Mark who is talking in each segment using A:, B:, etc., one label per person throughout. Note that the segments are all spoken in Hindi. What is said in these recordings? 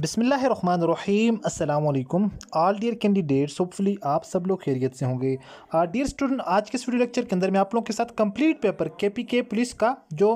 A: बिसमीम अल्लाम आल डियर कैंडिडेट्स होपफुली आप सब लोग खैरियत से होंगे डियर स्टूडेंट आज के इस वीडियो लेक्चर के अंदर मैं आप लोगों के साथ complete paper K P K police का जो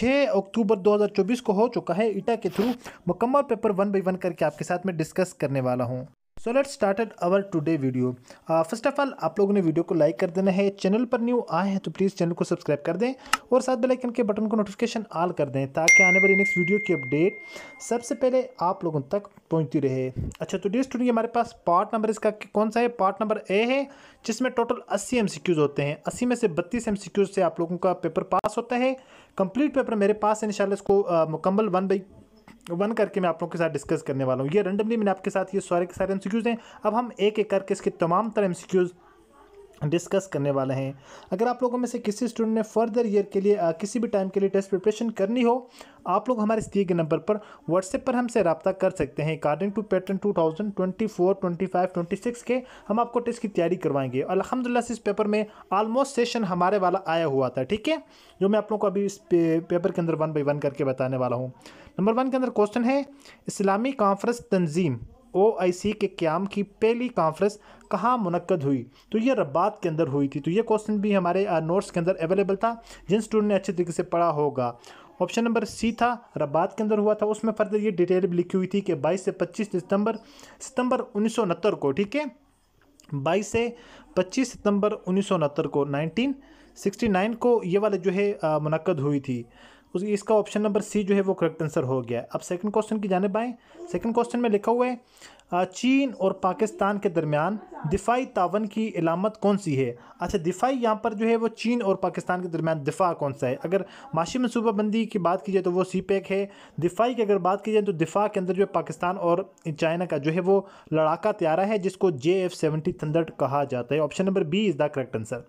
A: 6 अक्टूबर 2024 को हो चुका है ईटा के थ्रू मुकम्मल पेपर वन बाई वन करके आपके साथ मैं डिस्कस करने वाला हूँ so let started our today video first of all आप लोगों ने वीडियो को लाइक कर देना है चैनल पर न्यू आए हैं तो प्लीज़ चैनल को सब्सक्राइब कर दें और साथ बेलाइकन के बटन को नोटिफिकेशन ऑल कर दें ताकि आने वाली नेक्स्ट वीडियो की अपडेट सबसे पहले आप लोगों तक पहुँचती रहे अच्छा तो डी स्टूडेंट हमारे पास पार्ट नंबर इसका कौन सा है पार्ट नंबर ए है जिसमें टोटल अस्सी एम होते हैं अस्सी में से बत्तीस एम से आप लोगों का पेपर पास होता है कंप्लीट पेपर मेरे पास है इन इसको uh, मुकम्मल वन बाई वन करके मैं आप लोगों के साथ डिस्कस करने वाला हूँ ये रेंडमली मैंने आपके साथ ये सारे के सारे एम हैं अब हम एक एक करके इसके तमाम तरह एम डिस्कस करने वाले हैं अगर आप लोगों में से किसी स्टूडेंट ने फर्दर ईयर के लिए किसी भी टाइम के लिए टेस्ट प्रिपरेशन करनी हो आप लोग हमारे इस दिए गए नंबर पर व्हाट्सएप पर हमसे रब्ता कर सकते हैं अकॉर्डिंग टू पैटर्न 2024, 25, 26 के हम आपको टेस्ट की तैयारी करवाएंगे और अलहमदिल्ला से इस पेपर में आलमोस्ट सेशन हमारे वाला आया हुआ था ठीक है जो मैं आप लोग को अभी इस पे, पेपर के अंदर वन बाई वन करके बताने वाला हूँ नंबर वन के अंदर क्वेश्चन है इस्लामी कॉन्फ्रेंस तंजीम सी के क्याम की पहली कॉन्फ्रेंस कहाँ मुनद हुई तो ये रबात के अंदर हुई थी तो ये क्वेश्चन भी हमारे नोट्स के अंदर अवेलेबल था जिन स्टूडेंट ने अच्छे तरीके से पढ़ा होगा ऑप्शन नंबर सी था रबात के अंदर हुआ था उसमें फर्दर ये डिटेल भी लिखी हुई थी कि 22 से 25 सितंबर सितंबर उन्नीस को ठीक है 22 से 25 सितंबर उन्नीस को 1969 को ये वाले जो है मुनद हुई थी उसकी इसका ऑप्शन नंबर सी जो है वो करेक्ट आंसर हो गया अब सेकंड क्वेश्चन की जानब आएँ सेकंड क्वेश्चन में लिखा हुआ है चीन और पाकिस्तान के दरमियान दिफाई तावन की इलामत कौन सी है अच्छा दिफाई यहाँ पर जो है वो चीन और पाकिस्तान के दरमियान दिफा कौन सा है अगर माशी मनसूबाबंदी की बात की जाए तो वो सी पैक है दिफाई की अगर बात की जाए तो दिफा के अंदर जो है पाकिस्तान और चाइना का जो है वो लड़ाका त्यारा है जिसको जे एफ सेवेंटी थंदर्ट कहा जाता है option number B is the correct answer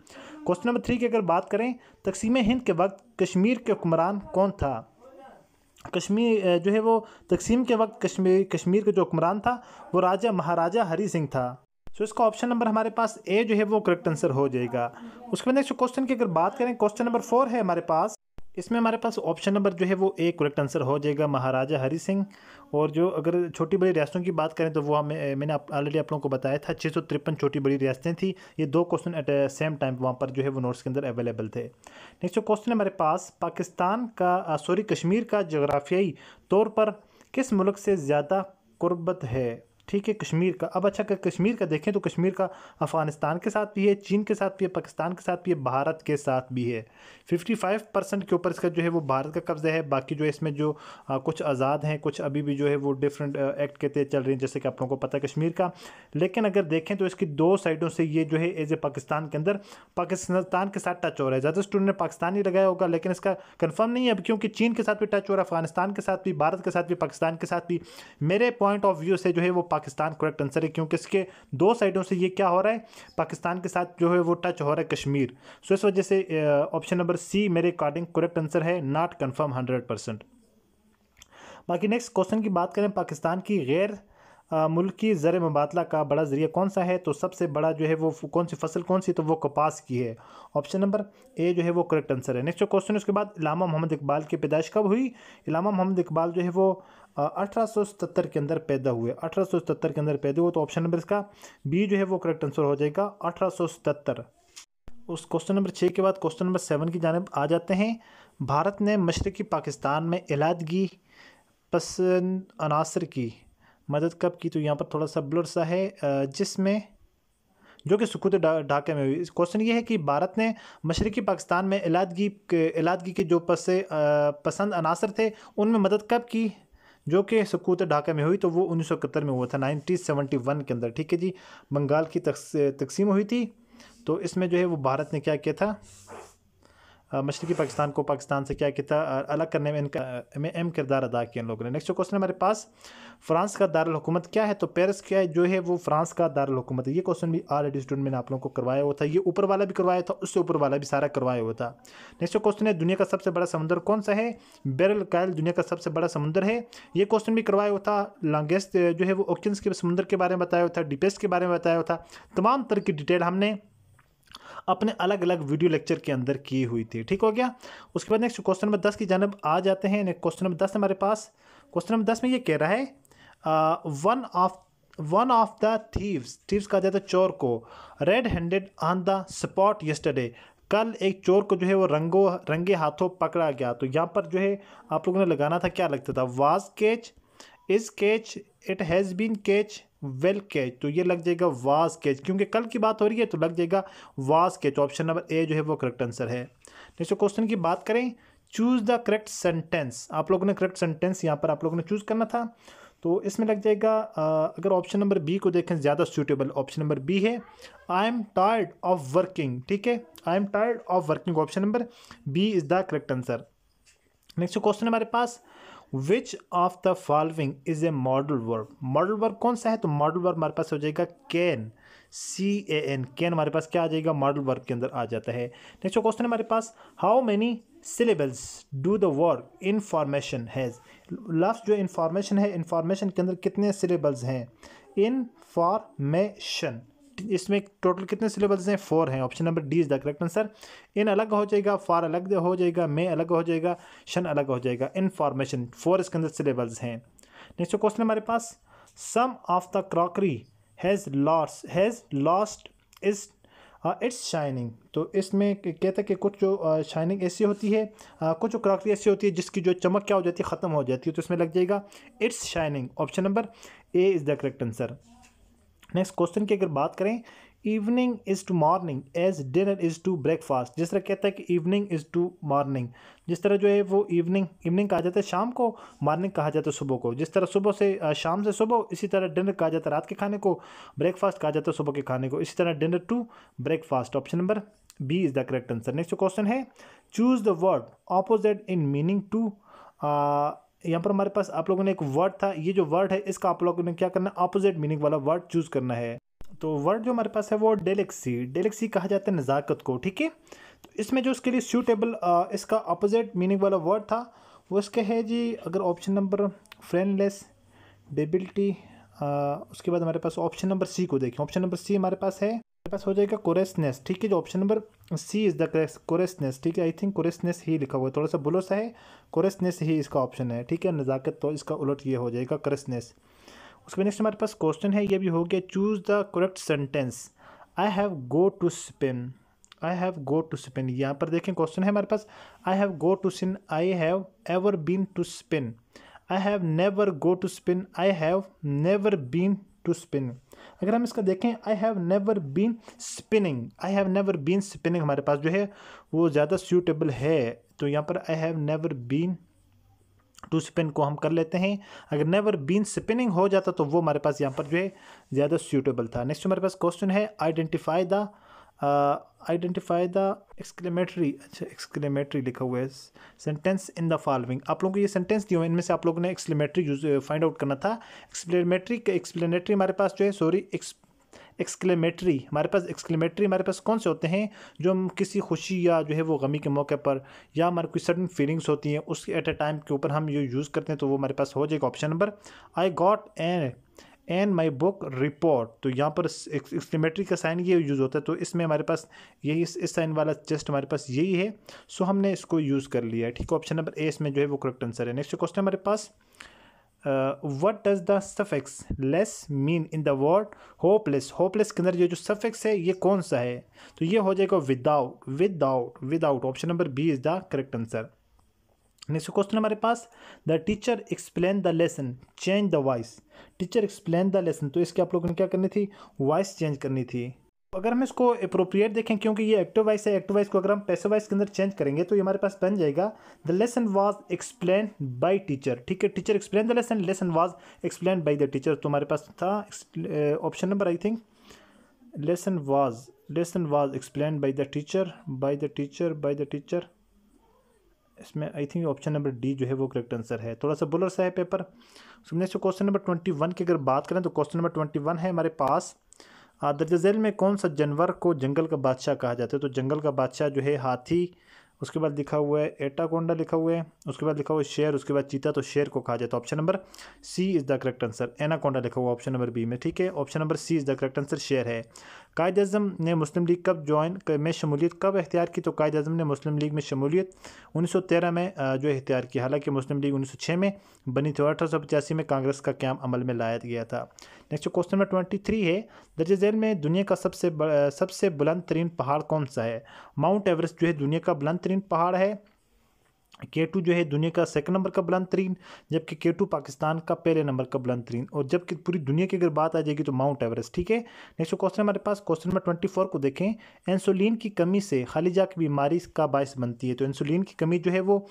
A: question number three की अगर बात करें तकसीम हिंद के वक्त कश्मीर के हुक्मरान कौन था कश्मीर जो है वो तकसीम के वक्त कश्मीर कश्मीर का जो हुक्मरान था वो राजा महाराजा हरी सिंह था सो इसका ऑप्शन नंबर हमारे पास ए जो है वो करेक्ट आंसर हो जाएगा उसके बाद नेक्स्ट क्वेश्चन की अगर बात करें क्वेश्चन नंबर फोर है हमारे पास इसमें हमारे पास ऑप्शन नंबर जो है वो ए करेक्ट आंसर हो जाएगा महाराजा हरी सिंह और जो अगर छोटी बड़ी रियासतों की बात करें तो वो हमें मैंने ऑलरेडी आप, लोगों को बताया था छः सौ तिरपन छोटी बड़ी रियासतें थी ये दो क्वेश्चन एट सेम टाइम वहाँ पर जो है वो नोट्स के अंदर अवेलेबल थे नेक्स्ट क्वेश्चन हमारे पास पाकिस्तान का सॉरी कश्मीर का जग्राफियाई तौर पर किस मुल्क से ज़्यादा कुर्बत है ठीक है कश्मीर का अब अच्छा अगर कश्मीर का देखें तो कश्मीर का अफ़गानिस्तान के साथ भी है चीन के साथ भी है पाकिस्तान के साथ भी है भारत के साथ भी है फिफ्टी फाइव परसेंट के ऊपर इसका जो है वो भारत का कब्ज़ा है बाकी जो है इसमें जो आ, कुछ आज़ाद हैं कुछ अभी भी जो है वो डिफरेंट एक्ट के तहत चल रही हैं जैसे कि आप लोगों को पता है कश्मीर का लेकिन अगर देखें तो इसकी दो साइडों से ये जो है एज ए पाकिस्तान के अंदर पाकिस्तान के साथ टच हो रहा है ज़्यादा स्टूडेंट ने पाकिस्तान ही लगाया होगा लेकिन इसका कन्फर्म नहीं है अब क्योंकि चीन के साथ भी टच हो रहा है अफगानिस्तान के साथ भी भारत के साथ भी पाकिस्तान के साथ भी मेरे पॉइंट ऑफ व्यू से जो है वो पाकिस्तान करेक्ट आंसर है क्योंकि इसके दो साइडों से ये क्या हो रहा है पाकिस्तान के साथ जो है वो टच हो रहा है कश्मीर सो इस वजह से ऑप्शन नंबर सी मेरे अकॉर्डिंग करेक्ट आंसर है नॉट कन्फर्म हंड्रेड बाकी नेक्स्ट क्वेश्चन की बात करें पाकिस्तान की गैर मुल्की ज़र मुबादला का बड़ा ज़रिया कौन सा है तो सबसे बड़ा जो है वो कौन सी फसल कौन सी तो वो कपास की है ऑप्शन नंबर ए जो है वो करेक्ट आंसर है नेक्स्ट जो क्वेश्चन उसके बाद इलामा मोहम्मद इकबाल की पैदाइश कब हुई इलामा मोहम्मद इकबाल जो है वो अठारह के अंदर पैदा हुए अठारह के अंदर पैदा हुए तो ऑप्शन नंबर इसका बी जो है वो करेक्ट आंसर हो जाएगा अठारह उस क्वेश्चन नंबर छः के बाद क्वेश्चन नंबर सेवन की जानब आ जाते हैं भारत ने मशरक़ी पाकिस्तान में इलादगी पस अनासर की मदद कब की तो यहाँ पर थोड़ा सा ब्लर सा है जिसमें जो कि सुकूत ढाके में हुई क्वेश्चन ये है कि भारत ने मशरक़ी पाकिस्तान में इलादगी इलादगी के जो पस पसंद अनासर थे उनमें मदद कब की जो कि सकूत ढाका में हुई तो वो उन्नीस में हुआ था नाइनटीन के अंदर ठीक है जी बंगाल की तकसीम हुई थी तो इसमें जो है वो भारत ने क्या किया था मशरकी पाकिस्तान को पाकिस्तान से क्या किया अलग करने में इनका में अहम किरदार अदा किया इन लोगों ने नेक्स्ट क्वेश्चन हमारे पास फ्रांस का दारकूमत क्या है तो पेरिस क्या है जो है वो फ्रांस का दारकूमत है ये क्वेश्चन भी ऑलरेडी स्टूडेंट मैंने आप लोगों को करवाया हुआ था ये ऊपर वाला भी करवाया था उससे ऊपर वाला भी सारा करवाया हुआ था नेक्स्ट क्वेश्चन है दुनिया का सबसे बड़ा समुद्र कौन सा है बेरल कायल दुनिया का सबसे बड़ा समुद्र है ये क्वेश्चन भी करवाया हुआ था लॉन्गेस्ट जो है वो ओक्शन के समुद्र के बारे में बताया हुआ था डिपेस्ट के बारे में बताया हुआ था तमाम तरह की डिटेल हमने अपने अलग अलग वीडियो लेक्चर के अंदर की हुई थी ठीक हो गया उसके बाद नेक्स्ट क्वेश्चन नंबर दस की जानब आ जाते हैं क्वेश्चन नंबर दस हमारे पास क्वेश्चन नंबर दस में ये कह रहा है one of one of the thieves thieves कहा जाता है चोर को red handed on the spot yesterday कल एक चोर को जो है वो रंगो रंगे हाथों पकड़ा गया तो यहाँ पर जो है आप लोगों ने लगाना था क्या लगता था was catch is catch it has been catch well catch तो ये लग जाएगा वास कैच क्योंकि कल की बात हो रही है तो लग जाएगा वास कैच ऑप्शन नंबर ए जो है वो करेक्ट आंसर है नेक्स्ट क्वेश्चन की बात करें चूज़ द करेक्ट सेंटेंस आप लोगों ने करेक्ट सेंटेंस यहाँ पर आप लोगों ने चूज़ करना था तो इसमें लग जाएगा अगर ऑप्शन नंबर बी को देखें ज़्यादा सूटेबल ऑप्शन नंबर बी है I am tired of working ठीक है I am tired of working option number B is the correct answer next question हमारे पास which of the following is a modal verb modal verb कौन सा है तो मॉडल वर्ब हमारे पास हो जाएगा can C A N can हमारे पास क्या आ जाएगा मॉडल वर्ब के अंदर आ जाता है नेक्स्ट क्वेश्चन हमारे पास how many syllables do the word information has last जो इन्फॉर्मेशन है इन्फॉर्मेशन के अंदर कितने सिलेबल्स हैं इन फॉर्मेशन इसमें टोटल कितने सिलेबल्स हैं फोर हैं option number D is the correct answer इन अलग हो जाएगा फार अलग हो जाएगा मे अलग हो जाएगा शन अलग हो जाएगा इनफॉर्मेशन फोर इसके अंदर सिलेबल्स हैं नेक्स्ट क्वेश्चन हमारे पास some of the crockery has loss has lost is its shining तो इसमें कहता है कि कुछ जो शाइनिंग uh, ऐसी होती है uh, कुछ जो क्रॉकरी ऐसी होती है जिसकी जो चमक क्या हो जाती है ख़त्म हो जाती है तो इसमें लग जाएगा its shining option number A is the correct answer next question की अगर बात करें evening is to morning as dinner is to breakfast जिस तरह कहता है कि इवनिंग इज़ टू मॉर्निंग जिस तरह जो है वो इवनिंग इवनिंग कहा जाता है शाम को मॉर्निंग कहा जाता है सुबह को जिस तरह सुबह से शाम से सुबह इसी तरह डिनर कहा जाता है रात के खाने को ब्रेकफास्ट कहा जाता है सुबह के खाने को इसी तरह dinner to breakfast option number B is the correct answer next question है choose the word opposite in meaning to यहाँ पर हमारे पास आप लोगों ने एक वर्ड था ये जो वर्ड है इसका आप लोगों ने क्या करना है अपोजिट मीनिंग वाला वर्ड चूज करना है तो वर्ड जो हमारे पास है वो डेलेक्सी डेलेक्सी कहा जाता है नज़ाकत को ठीक है तो इसमें जो उसके लिए सूटेबल इसका अपोजिट मीनिंग वाला वर्ड था वो इसके है जी अगर ऑप्शन नंबर फ्रेंडलेस डेबिलिटी उसके बाद हमारे पास ऑप्शन नंबर सी को देखें ऑप्शन नंबर सी हमारे पास है हमारे पास हो जाएगा कोरेसनेस ठीक है जो option number C is the correct coarseness ठीक है आई थिंक कोरेसनेस ही लिखा हुआ है थोड़ा सा बुलो सा है कोरेसनेस ही इसका ऑप्शन है ठीक है नज़ाकत तो इसका उलट ये हो जाएगा करेसनेस उसके नेक्स्ट हमारे पास क्वेश्चन है ये भी हो गया choose the correct sentence I have go to Spain I have go to Spain यहाँ पर देखें क्वेश्चन है हमारे पास I have go to spin I have ever been to spin I have never go to spin I have never been to spin अगर हम इसका देखें I have never been spinning I have never been spinning हमारे पास जो है वो ज़्यादा सूटेबल है तो यहाँ पर I have never been to spin को हम कर लेते हैं अगर नेवर बीन स्पिनिंग हो जाता तो वो हमारे पास यहाँ पर जो है ज़्यादा सूटेबल था नेक्स्ट हमारे पास क्वेश्चन है identify the identify the exclamatory अच्छा एक्सक्लेमेटरी लिखा हुआ है सेंटेंस इन द फॉलोइंग आप लोगों को ये सेंटेंस दिए हुए इनमें से आप लोगों ने एक्सक्लेमेटरी यूज फाइंड आउट करना था एक्सप्लेमेटरी एक्सप्लेनेटरी हमारे पास जो है सॉरी एक्सक्लेमेटरी हमारे पास एक्सक्लेमेटरी हमारे पास कौन से होते हैं जो हम किसी खुशी या जो है वो गमी के मौके पर या हमारे कोई सडन फीलिंग्स होती हैं उस एट अ टाइम के ऊपर हम ये यूज़ करते हैं तो वो हमारे पास हो जाएगा option number I got an and my book report तो यहाँ पर एक्सक्लेमेटरी का साइन ये यूज़ होता है तो इसमें हमारे पास यही इस इस साइन वाला जस्ट हमारे पास यही है सो हमने इसको यूज़ कर लिया है ठीक है ऑप्शन नंबर ए इसमें जो है वो करेक्ट आंसर है नेक्स्ट क्वेश्चन हमारे पास what does the suffix less mean in the word hopeless hopeless के अंदर ये जो सफेक्स है ये कौन सा है तो ये हो जाएगा without without without option number B is the correct answer next question हमारे पास the teacher explain the lesson change the voice teacher explain the lesson तो इसके आप लोगों ने क्या करनी थी वॉइस चेंज करनी थी तो अगर हम इसको अप्रोप्रिएट देखें क्योंकि ये एक्टिव वाइस है एक्टिव वाइस को अगर हम पैसे वाइस के अंदर चेंज करेंगे तो ये हमारे पास बन जाएगा the lesson was explain by teacher ठीक है teacher explain the lesson lesson was explain by the teacher तो हमारे पास था option number I think lesson was lesson was explain by the teacher by the teacher by the teacher इसमें I think option number D जो है वो करेक्ट आंसर है थोड़ा सा बुलर सा है पेपर सुनने से क्वेश्चन नंबर ट्वेंटी वन की अगर बात करें तो क्वेश्चन नंबर ट्वेंटी वन है हमारे पास दर्ज झेल में कौन सा जानवर को जंगल का बादशाह कहा जाता है तो जंगल का बादशाह जो है हाथी उसके बाद लिखा हुआ है एटाकोंडा लिखा हुआ है उसके बाद लिखा हुआ है शेर उसके बाद चीता तो शेर को कहा जाता है option number C is the correct answer anaconda लिखा हुआ ऑप्शन नंबर बी में ठीक है option number C is the correct answer शेर है कायद अजम ने मुस्लिम लीग कब जॉइन में शमूलियत कब अख्तियार की तो कायद अजम ने मुस्लिम लीग में शमूलियत उन्नीस सौ तेरह में जो अख्तियार की हालांकि मुस्लिम लीग उन्नीस सौ छः में बनी थी और अठारह सौ पचासी में कांग्रेस का क्याम अमल में लाया गया था next question number twenty three है दर्ज झेल में दुनिया का सबसे सबसे बुलंद तरीन पहाड़ कौन सा है माउंट एवरेस्ट जो है दुनिया का बुलंद तरीन पहाड़ है के टू जो है दुनिया का सेकंड नंबर का बुलंद तरीन जबकि के टू पाकिस्तान का पहले नंबर का बुलंद तरीन और जबकि पूरी दुनिया की अगर बात आ जाएगी तो माउंट एवरेस्ट ठीक है नेक्स्ट क्वेश्चन हमारे पास क्वेश्चन नंबर ट्वेंटी फोर को देखें इंसुलिन की कमी से खालिजा की बीमारी का बायस बनती है तो इंसुलिन की कमी जो है वो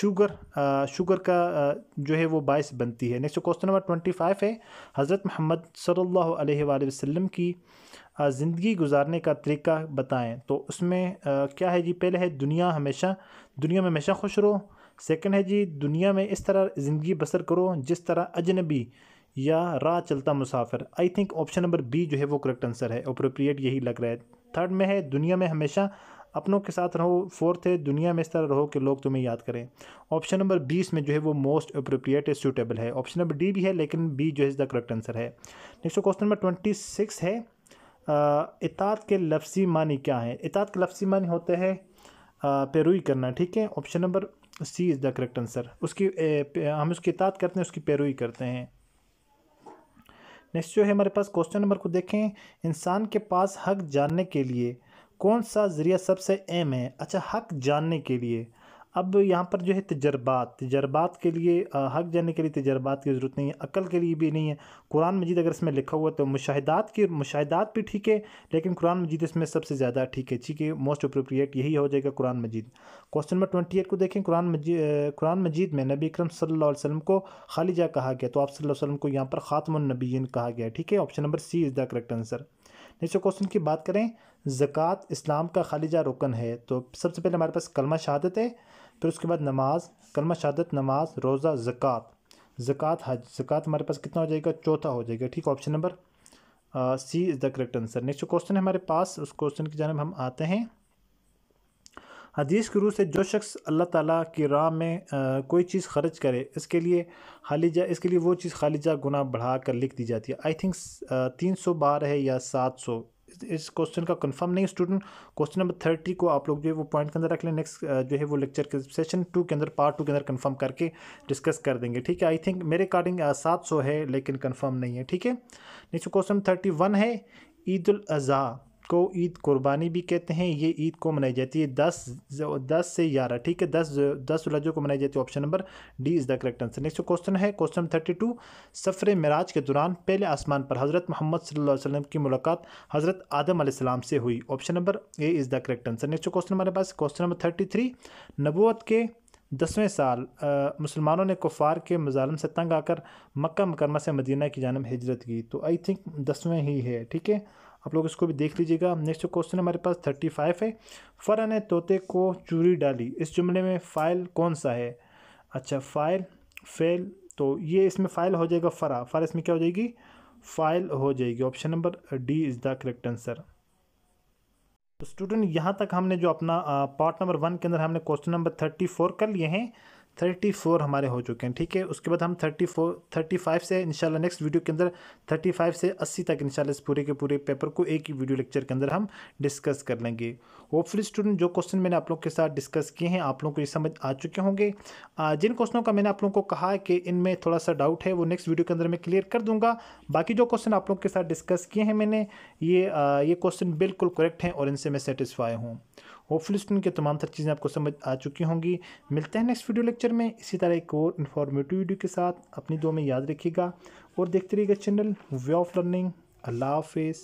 A: शुगर आ, शुगर का आ, जो है वो बायस बनती है next question number twenty five है हज़रत महमद सल्ला वसम की ज़िंदगी गुजारने का तरीका बताएं तो उसमें क्या है जी पहले है दुनिया हमेशा दुनिया में हमेशा खुश रहो सेकंड है जी दुनिया में इस तरह ज़िंदगी बसर करो जिस तरह अजनबी या राह चलता मुसाफिर I think option number B जो है वो करेक्ट आंसर है अप्रोप्रिएट यही लग रहा है थर्ड में है दुनिया में हमेशा अपनों के साथ रहो फोर्थ है दुनिया में इस तरह रहो कि लोग तुम्हें याद करें ऑप्शन नंबर बीस में जो है वो मोस्ट अप्रोप्रिएट सूटेबल है ऑप्शन नंबर डी भी है लेकिन बी जो है इसका करेक्ट आंसर है next question number twenty six है इतात के लफसी मानी क्या है इतात के लफसी मानी होते हैं पैरोई करना ठीक है option number C is the correct answer उसकी ए, हम उसकी इतात करते हैं उसकी पैरोई करते हैं नेक्स्ट जो है हमारे पास क्वेश्चन नंबर को देखें इंसान के पास हक जानने के लिए कौन सा ज़रिया सबसे अहम है अच्छा हक जानने के लिए अब यहाँ पर जो है तजर्बात तजर्बात के लिए हक जाने के लिए तजर्बात की ज़रूरत नहीं है अकल के लिए भी नहीं है कुरान मजीद अगर इसमें लिखा हुआ है तो मुशाहदात की मुशाहदात भी ठीक है लेकिन कुरान मजीद इसमें सबसे ज़्यादा ठीक है ठीक है मोस्ट अप्रोप्रिएट यही हो जाएगा कुरान मजीद क्वेश्चन नंबर ट्वेंटी एट को देखें कुरान मजीद कुरान मजीद में नबी अक्रम सल्लम को खालिजा कहा गया तो आप वसलम को यहाँ पर ख़ातमनबीन कहा गया ठीक है option number C is the correct answer next question की बात करें ज़क़़त इस्लाम का खालिजा रुकन है तो सबसे पहले हमारे पास कलमा शहादत है फिर उसके बाद नमाज कलमा शहादत नमाज रोज़ा ज़क़़त ज़क़़त हज ज़क़़त हमारे पास कितना हो जाएगा चौथा हो जाएगा ठीक option number C is the correct answer next question है हमारे पास उस क्वेश्चन की जानब हम आते हैं हदीस के रूप से जो शख्स अल्लाह ताला की राह में आ, कोई चीज़ खर्च करे इसके लिए खालिजा इसके लिए वो चीज़ खालिजा गुना बढ़ा कर लिख दी जाती है आई थिंक तीन सौ बार है या सात सौ इस क्वेश्चन का कंफर्म नहीं स्टूडेंट क्वेश्चन नंबर थर्टी को आप लोग जो है वो पॉइंट के अंदर रख लें नेक्स्ट जो है वो लेक्चर के सेशन टू के अंदर पार्ट टू के अंदर कंफर्म करके डिस्कस कर देंगे ठीक है आई थिंक मेरे अकॉर्डिंग सात सौ है लेकिन कन्फर्म नहीं है ठीक है नेक्स्ट क्वेश्चन थर्टी वन है ईद उल अज़ा इसको ईद कुर्बानी भी कहते हैं ये ईद को मनाई जाती है दस दस से ग्यारह ठीक है दस दस उलझों को मनाई जाती है option number D is the correct answer next question है क्वेश्चन थर्टी टू सफ़र मराज के दौरान पहले आसमान पर हज़रत मोहम्मद सल्लल्लाहु की मुलाकात हज़रत आदम सलाम से हुई option number A is the correct answer next question हमारे पास क्वेश्चन नंबर थर्टी थ्री नबूत के दसवें साल मुसलमानों ने कुफार के मजालम से तंग आकर मक्का मकरमा से मदीना की जानब हिजरत की तो आई थिंक दसवें ही है ठीक है आप लोग इसको भी देख लीजिएगा नेक्स्ट क्वेश्चन हमारे पास थर्टी फाइव है फरा ने तोते को चूरी डाली इस जुमले में फ़ाइल कौन सा है अच्छा फ़ाइल फेल तो ये इसमें फ़ाइल हो जाएगा फ़रा फ़रा इसमें क्या हो जाएगी फ़ाइल हो जाएगी option number D is the correct answer तो स्टूडेंट यहाँ तक हमने जो अपना पार्ट नंबर वन के अंदर हमने क्वेश्चन नंबर थर्टी फोर कर लिए हैं थर्टी फोर हमारे हो चुके हैं ठीक है उसके बाद हम थर्टी फोर थर्टी फाइव से इंशाल्लाह नेक्स्ट वीडियो के अंदर थर्टी फाइव से अस्सी तक इंशाल्लाह इस पूरे के पूरे पेपर को एक ही वीडियो लेक्चर के अंदर हम डिस्कस कर लेंगे होपफुली स्टूडेंट जो क्वेश्चन मैंने आप लोगों के साथ डिस्कस किए हैं आप लोग को ये समझ आ चुके होंगे जिन क्वेश्चनों का मैंने आप लोगों को कहा कि इनमें थोड़ा सा डाउट है वो नेक्स्ट वीडियो के अंदर मैं क्लियर कर दूंगा बाकी जो क्वेश्चन आप लोगों के साथ डिस्कस किए हैं मैंने ये ये क्वेश्चन बिल्कुल करेक्ट हैं और इनसे मैं सेटिस्फाई हूँ होपफुल स्टूडेंट के तमाम सारी चीज़ें आपको समझ आ चुकी होंगी मिलते हैं नेक्स्ट वीडियो लेक्चर में इसी तरह एक और इन्फॉर्मेटिव वीडियो के साथ अपनी दो में याद रखिएगा और देखते रहिएगा चैनल वे ऑफ लर्निंग अल्लाह हाफिज़